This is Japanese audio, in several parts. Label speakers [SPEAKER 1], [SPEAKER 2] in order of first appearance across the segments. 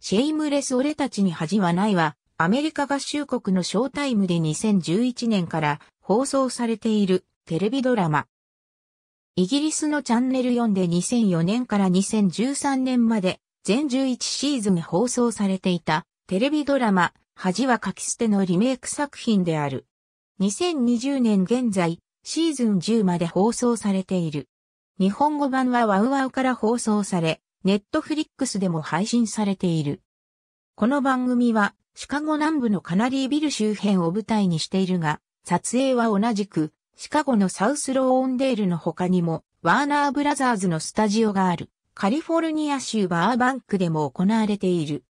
[SPEAKER 1] シェイムレス俺たちに恥はないは、アメリカ合衆国のショータイムで2011年から放送されているテレビドラマ。イギリスのチャンネル4で2004年から2013年まで全11シーズン放送されていたテレビドラマ、恥は書き捨てのリメイク作品である。2020年現在、シーズン10まで放送されている。日本語版はワウワウから放送され、ネットフリックスでも配信されている。この番組は、シカゴ南部のカナリービル周辺を舞台にしているが、撮影は同じく、シカゴのサウスローンデールの他にも、ワーナーブラザーズのスタジオがある、カリフォルニア州バーバンクでも行われている。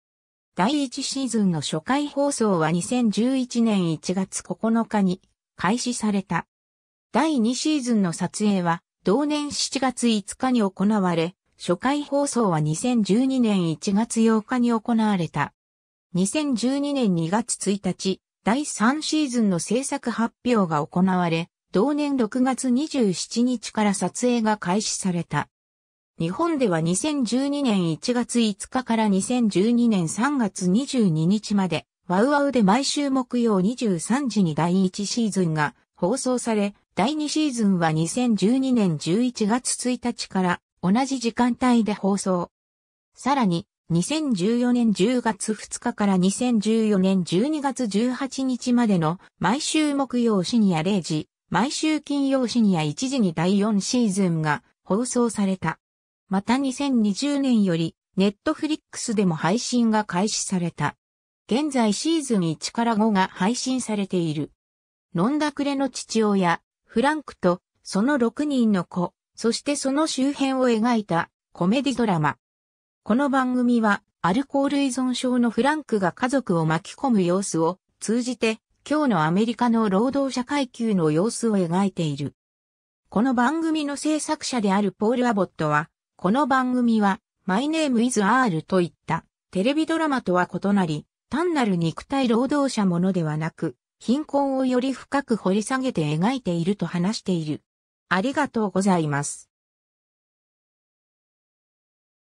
[SPEAKER 1] 第1シーズンの初回放送は2011年1月9日に開始された。第2シーズンの撮影は同年7月5日に行われ、初回放送は2012年1月8日に行われた。2012年2月1日、第3シーズンの制作発表が行われ、同年6月27日から撮影が開始された。日本では2012年1月5日から2012年3月22日まで、ワウワウで毎週木曜23時に第1シーズンが放送され、第2シーズンは2012年11月1日から同じ時間帯で放送。さらに、2014年10月2日から2014年12月18日までの毎週木曜深夜0時、毎週金曜深夜1時に第4シーズンが放送された。また2020年より、ネットフリックスでも配信が開始された。現在シーズン1から5が配信されている。飲んだくれの父親、フランクと、その6人の子、そしてその周辺を描いたコメディドラマ。この番組はアルコール依存症のフランクが家族を巻き込む様子を通じて今日のアメリカの労働者階級の様子を描いている。この番組の制作者であるポール・アボットは、この番組は、マイネーム・イズ・アールといったテレビドラマとは異なり、単なる肉体労働者ものではなく、貧困をより深く掘り下げて描いていると話している。ありがとうございます。